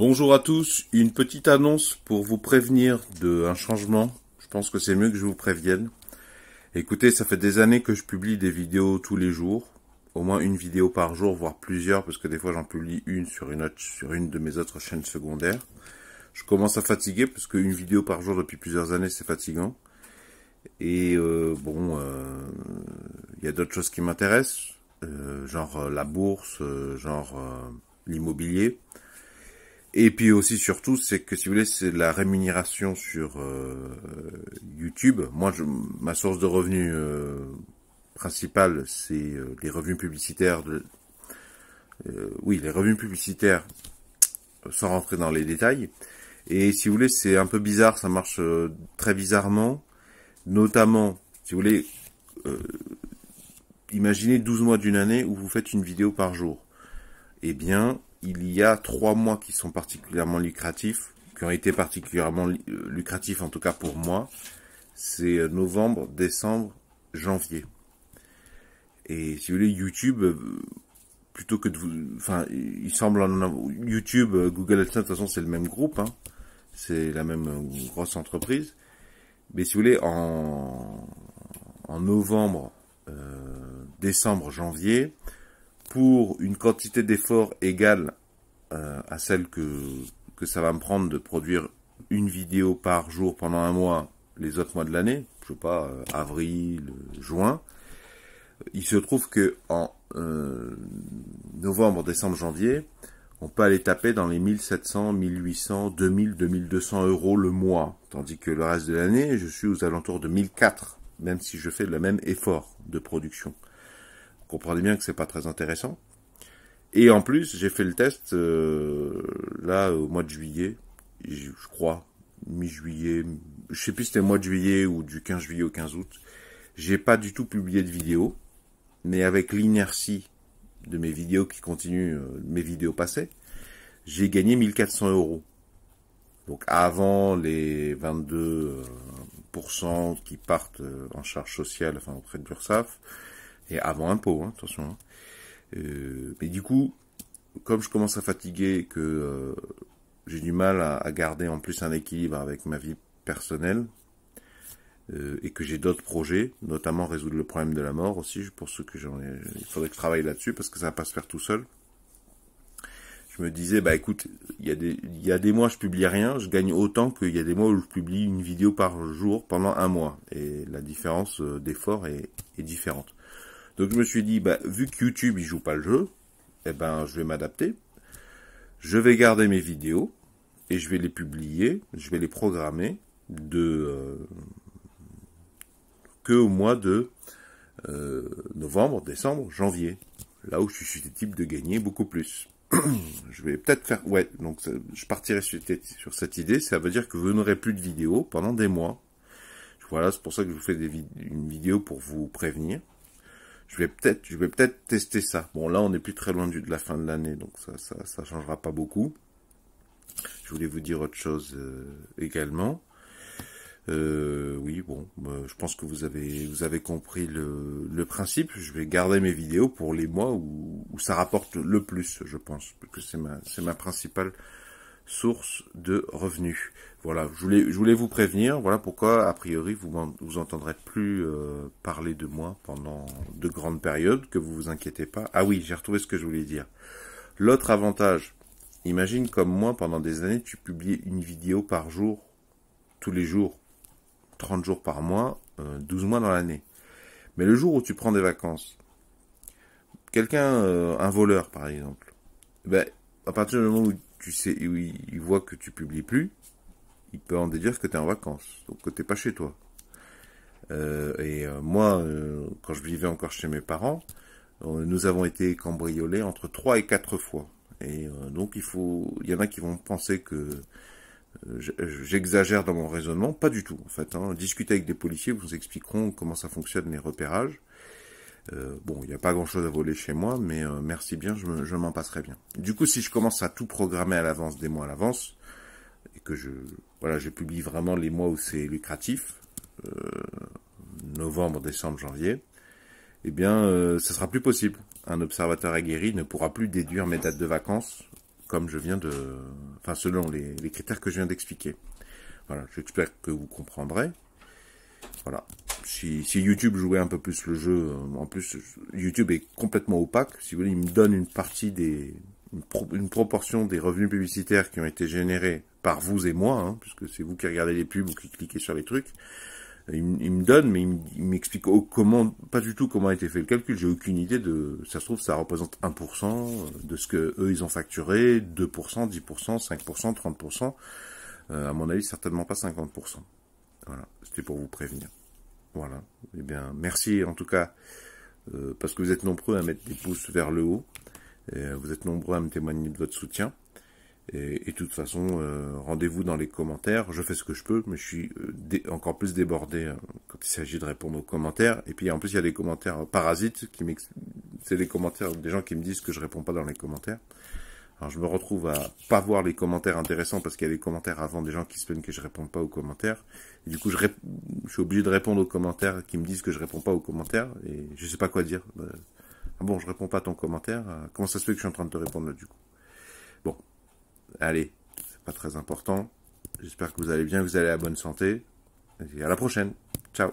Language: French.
Bonjour à tous, une petite annonce pour vous prévenir d'un changement. Je pense que c'est mieux que je vous prévienne. Écoutez, ça fait des années que je publie des vidéos tous les jours, au moins une vidéo par jour, voire plusieurs, parce que des fois j'en publie une sur une, autre, sur une de mes autres chaînes secondaires. Je commence à fatiguer, parce qu'une vidéo par jour depuis plusieurs années, c'est fatigant. Et euh, bon, euh, il y a d'autres choses qui m'intéressent, euh, genre la bourse, genre l'immobilier. Et puis aussi surtout, c'est que si vous voulez, c'est la rémunération sur euh, YouTube. Moi, je, ma source de revenus euh, principale, c'est euh, les revenus publicitaires. De, oui, les revenus publicitaires, sans rentrer dans les détails. Et si vous voulez, c'est un peu bizarre, ça marche très bizarrement. Notamment, si vous voulez, imaginez 12 mois d'une année où vous faites une vidéo par jour. Eh bien, il y a trois mois qui sont particulièrement lucratifs, qui ont été particulièrement euh, lucratifs en tout cas pour moi. C'est euh, novembre, décembre, janvier. Et si vous voulez, YouTube, euh, plutôt que de vous... Enfin, il semble YouTube, Google AdSense, de toute façon, c'est le même groupe. Hein. C'est la même grosse entreprise. Mais si vous voulez, en, en novembre, euh, décembre, janvier, pour une quantité d'efforts égale euh, à celle que, ça va me prendre de produire une vidéo par jour pendant un mois, les autres mois de l'année, je sais pas, euh, avril, euh, juin, il se trouve que en novembre, décembre, janvier, on peut aller taper dans les 1700, 1800, 2000, 2200 euros le mois, tandis que le reste de l'année, je suis aux alentours de 1004, même si je fais le même effort de production comprenez bien que c'est pas très intéressant. Et en plus, j'ai fait le test euh, là au mois de juillet, je, crois, mi-juillet, je sais plus si c'était mois de juillet ou du 15 juillet au 15 août. J'ai pas du tout publié de vidéo, mais avec l'inertie de mes vidéos qui continuent, euh, mes vidéos passées, j'ai gagné 1400 euros. Donc avant les 22% euh, qui partent en charge sociale, enfin auprès de l'URSSAF, et avant impôt, hein, attention. Hein. Euh, mais du coup, comme je commence à fatiguer, que euh, j'ai du mal à, garder en plus un équilibre avec ma vie personnelle, euh, et que j'ai d'autres projets, notamment résoudre le problème de la mort aussi, pour ceux que j'en il faudrait que je travaille là-dessus, parce que ça ne va pas se faire tout seul. Je me disais, bah écoute, il y, a des, il des mois je publie rien, je gagne autant qu'il y a des mois où je publie une vidéo par jour pendant un mois. Et la différence d'effort est différente. Donc je me suis dit, bah, vu que YouTube il joue pas le jeu, eh ben je vais m'adapter. Je vais garder mes vidéos et je vais les publier, je vais les programmer de euh, que au mois de euh, novembre, décembre, janvier, là où je suis susceptible de gagner beaucoup plus. je vais peut-être faire, ouais, donc je partirai sur, cette idée, ça veut dire que vous n'aurez plus de vidéos pendant des mois. Voilà, c'est pour ça que je vous fais une vidéo pour vous prévenir je vais peut-être je vais peut-être tester ça. Bon là on n'est plus très loin du de la fin de l'année donc ça, ça ça changera pas beaucoup. Je voulais vous dire autre chose euh, également. Euh, oui bon bah, je pense que vous avez vous avez compris le, principe. Je vais garder mes vidéos pour les mois où, où ça rapporte le plus je pense parce que c'est ma c'est ma principale source de revenus. Voilà, je voulais, je voulais vous prévenir, voilà pourquoi, a priori, vous, vous entendrez plus euh, parler de moi pendant de grandes périodes, que vous vous inquiétez pas. Ah oui, j'ai retrouvé ce que je voulais dire. L'autre avantage, imagine comme moi, pendant des années, tu publiais une vidéo par jour, tous les jours, 30 jours par mois, 12 euh, mois dans l'année. Mais le jour où tu prends des vacances, quelqu'un, euh, un voleur par exemple, ben, à partir du moment où tu sais, il, voit que tu publies plus, il peut en déduire que tu es en vacances, donc que tu n'es pas chez toi. Euh, et euh, moi, euh, quand je vivais encore chez mes parents, nous avons été cambriolés entre 3 et 4 fois. Et donc il faut, y en a qui vont penser que j'exagère dans mon raisonnement, pas du tout en fait. Hein. Discutez avec des policiers, vous expliqueront comment ça fonctionne les repérages. Euh, bon, il n'y a pas grand-chose à voler chez moi, mais euh, merci bien, je m'en passerai bien. Du coup, si je commence à tout programmer à l'avance, des mois à l'avance, et que je, voilà, je publie vraiment les mois où c'est lucratif, euh, novembre, décembre, janvier, eh bien, ce sera plus possible. Un observateur aguerri ne pourra plus déduire mes dates de vacances, comme je viens de, enfin, selon les critères que je viens d'expliquer. Voilà, j'espère que vous comprendrez. Voilà. Si, si, YouTube jouait un peu plus le jeu, euh, en plus YouTube est complètement opaque. Si vous voulez, il me donne une partie des, une, proportion des revenus publicitaires qui ont été générés par vous et moi, hein, puisque c'est vous qui regardez les pubs ou qui cliquez sur les trucs. Euh, il, il me donne, mais il m'explique comment, pas du tout comment a été fait le calcul. J'ai aucune idée de. Ça se trouve, ça représente 1% euh, de ce que eux ils ont facturé, 2%, 10%, 5%, 30%. à mon avis, certainement pas 50%. Voilà, c'était pour vous prévenir. Voilà. Eh bien, merci en tout cas, euh, parce que vous êtes nombreux à mettre des pouces vers le haut. Euh, vous êtes nombreux à me témoigner de votre soutien. Et, de toute façon, euh, rendez-vous dans les commentaires. Je fais ce que je peux, mais je suis encore plus débordé quand il s'agit de répondre aux commentaires. Et puis en plus, il y a des commentaires parasites qui C'est les commentaires des gens qui me disent que je réponds pas dans les commentaires. Alors je me retrouve à pas voir les commentaires intéressants parce qu'il y a des commentaires avant des gens qui se plaignent que je réponds pas aux commentaires. du coup, je, suis obligé de répondre aux commentaires qui me disent que je réponds pas aux commentaires et je sais pas quoi dire. Euh, ah bon, je réponds pas à ton commentaire. Euh, comment ça se fait que je suis en train de te répondre là du coup Bon, allez, c'est pas très important. J'espère que vous allez bien, que vous allez à bonne santé. Et à la prochaine. Ciao.